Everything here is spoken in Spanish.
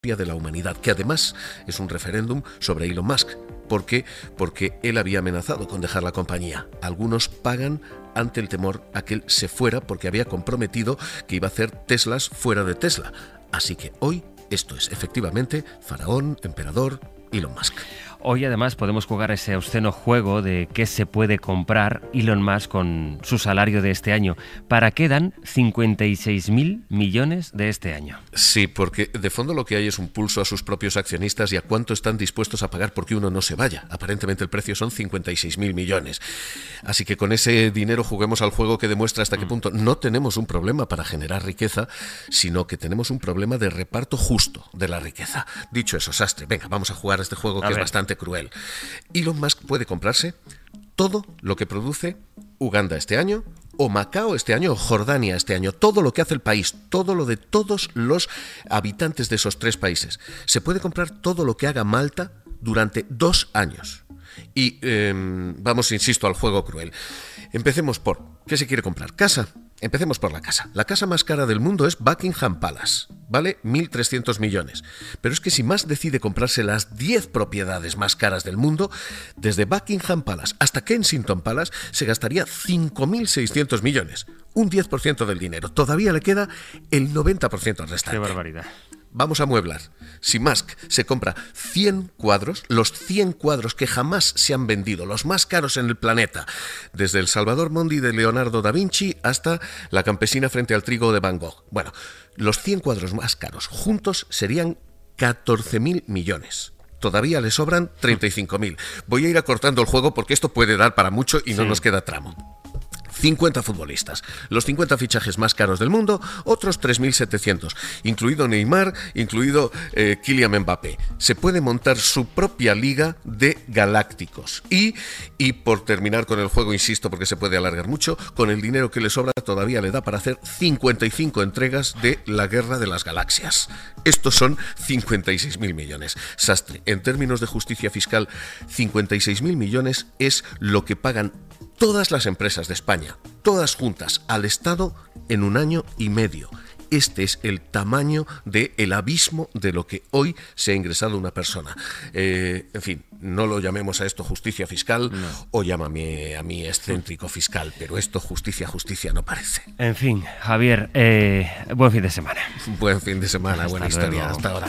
de la humanidad, que además es un referéndum sobre Elon Musk. ¿Por qué? Porque él había amenazado con dejar la compañía. Algunos pagan ante el temor a que él se fuera porque había comprometido que iba a hacer Teslas fuera de Tesla. Así que hoy esto es efectivamente Faraón, Emperador, Elon Musk. Hoy además podemos jugar ese obsceno juego de qué se puede comprar Elon Musk con su salario de este año. ¿Para qué dan mil millones de este año? Sí, porque de fondo lo que hay es un pulso a sus propios accionistas y a cuánto están dispuestos a pagar porque uno no se vaya. Aparentemente el precio son mil millones. Así que con ese dinero juguemos al juego que demuestra hasta qué mm. punto no tenemos un problema para generar riqueza, sino que tenemos un problema de reparto justo de la riqueza. Dicho eso, Sastre, venga, vamos a jugar este juego que es bastante cruel. Elon Musk puede comprarse todo lo que produce Uganda este año, o Macao este año, o Jordania este año, todo lo que hace el país, todo lo de todos los habitantes de esos tres países. Se puede comprar todo lo que haga Malta durante dos años. Y em, vamos, insisto, al juego cruel. Empecemos por, ¿qué se quiere comprar? ¿Casa? Empecemos por la casa. La casa más cara del mundo es Buckingham Palace. Vale 1.300 millones. Pero es que si más decide comprarse las 10 propiedades más caras del mundo, desde Buckingham Palace hasta Kensington Palace se gastaría 5.600 millones. Un 10% del dinero. Todavía le queda el 90% restante. Qué barbaridad. Vamos a mueblar. Si Musk se compra 100 cuadros, los 100 cuadros que jamás se han vendido, los más caros en el planeta, desde El Salvador Mondi de Leonardo da Vinci hasta La campesina frente al trigo de Van Gogh. Bueno, los 100 cuadros más caros juntos serían 14.000 millones todavía le sobran 35.000. Voy a ir acortando el juego porque esto puede dar para mucho y no nos queda tramo. 50 futbolistas, los 50 fichajes más caros del mundo, otros 3.700, incluido Neymar, incluido eh, Kylian Mbappé. Se puede montar su propia liga de galácticos. Y, y por terminar con el juego, insisto, porque se puede alargar mucho, con el dinero que le sobra todavía le da para hacer 55 entregas de La Guerra de las Galaxias. Estos son 56.000 millones. Sastre, en términos de justicia fiscal, 56.000 millones es lo que pagan todas las empresas de España, todas juntas, al Estado en un año y medio. Este es el tamaño del el abismo de lo que hoy se ha ingresado una persona. Eh, en fin, no lo llamemos a esto justicia fiscal o llámame a mí excéntrico fiscal, pero esto justicia, justicia no parece. En fin, Javier, eh, buen fin de semana. Buen fin de semana, buena historia. Hasta ahora.